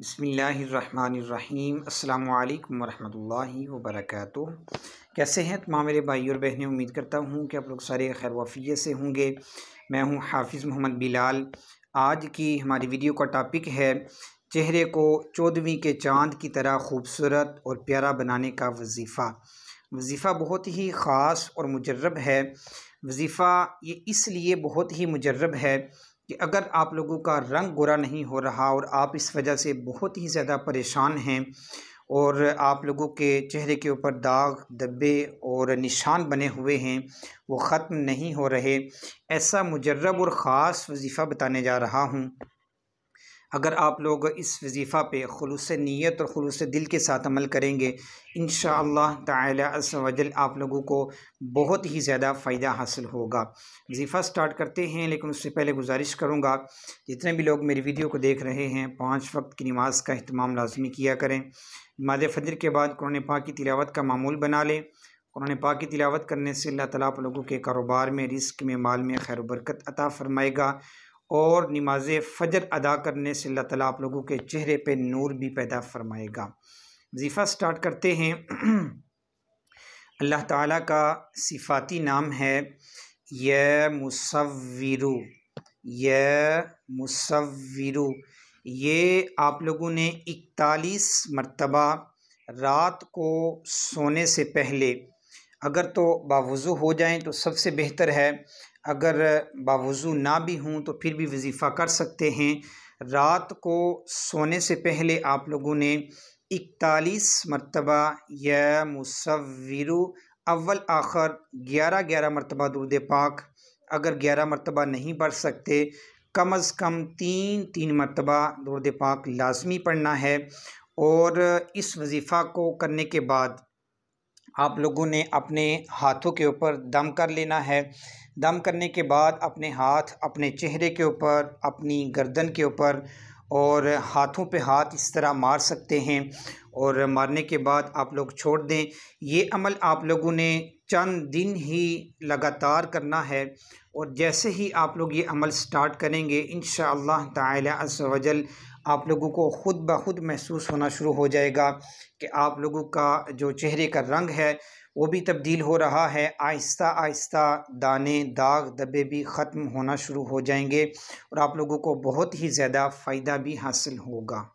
बसमीम् अल्लाम वरहि वबरक कैसे हैं तमाम मेरे भाई और बहनें उम्मीद करता हूँ कि आप लोग सारे खैर वफियत से होंगे मैं हूँ हाफिज़ मोहम्मद बिलाल आज की हमारी वीडियो का टॉपिक है चेहरे को चौदहवीं के चांद की तरह खूबसूरत और प्यारा बनाने का वजीफ़ा वजीफ़ा बहुत ही ख़ास और मुजरब है वजीफ़ा ये इसलिए बहुत ही मुजरब है कि अगर आप लोगों का रंग गोरा नहीं हो रहा और आप इस वजह से बहुत ही ज़्यादा परेशान हैं और आप लोगों के चेहरे के ऊपर दाग धब्बे और निशान बने हुए हैं वो ख़त्म नहीं हो रहे ऐसा मुजरब और ख़ास वजीफ़ा बताने जा रहा हूँ अगर आप लोग इस वजीफ़ा पे खलूस नीयत और खलूस दिल के साथ अमल करेंगे इन शजल आप लोगों को बहुत ही ज़्यादा फ़ायदा हासिल होगा वजीफ़ा स्टार्ट करते हैं लेकिन उससे पहले गुजारिश करूँगा जितने भी लोग मेरी वीडियो को देख रहे हैं पाँच वक्त की नमाज का अहतमाम लाजमी किया करें माद फजर के बाद कुरान पा की तिलावत का मामूल बना लें कुरान पा की तिलावत करने से अल्लाह ताला आप लोगों के कारोबार में रिस्क में माल में खैर बरकत अता फ़रमाएगा और नमाज फ़जर अदा करने से अल्लाह ताला आप लोगों के चेहरे पे नूर भी पैदा फरमाएगा वजीफ़ा स्टार्ट करते हैं अल्लाह ताला का सिफाती नाम है यह मुसविरु यह मुसविरु ये आप लोगों ने इकतालीस मरतबा रात को सोने से पहले अगर तो बावज़ू हो जाएं तो सबसे बेहतर है अगर बावज़ू ना भी हों तो फिर भी वजीफ़ा कर सकते हैं रात को सोने से पहले आप लोगों ने इकतालीस मरतबा या मुसविर अव्वल आखर ग्यारह ग्यारह मरतबा दूध पाक अगर ग्यारह मरतबा नहीं पढ़ सकते कम अज़ कम तीन तीन मरतबा दूध पाक लाजमी पढ़ना है और इस वजीफ़ा को करने के बाद आप लोगों ने अपने हाथों के ऊपर दम कर लेना है दम करने के बाद अपने हाथ अपने चेहरे के ऊपर अपनी गर्दन के ऊपर और हाथों पे हाथ इस तरह मार सकते हैं और मारने के बाद आप लोग छोड़ दें ये अमल आप लोगों ने चंद दिन ही लगातार करना है और जैसे ही आप लोग ये अमल स्टार्ट करेंगे इन शाह तजल आप लोगों को ख़ुद ब खुद महसूस होना शुरू हो जाएगा कि आप लोगों का जो चेहरे का रंग है वो भी तब्दील हो रहा है आहिस्ता आहिस्ता दाने दाग दबे भी ख़त्म होना शुरू हो जाएंगे और आप लोगों को बहुत ही ज़्यादा फ़ायदा भी हासिल होगा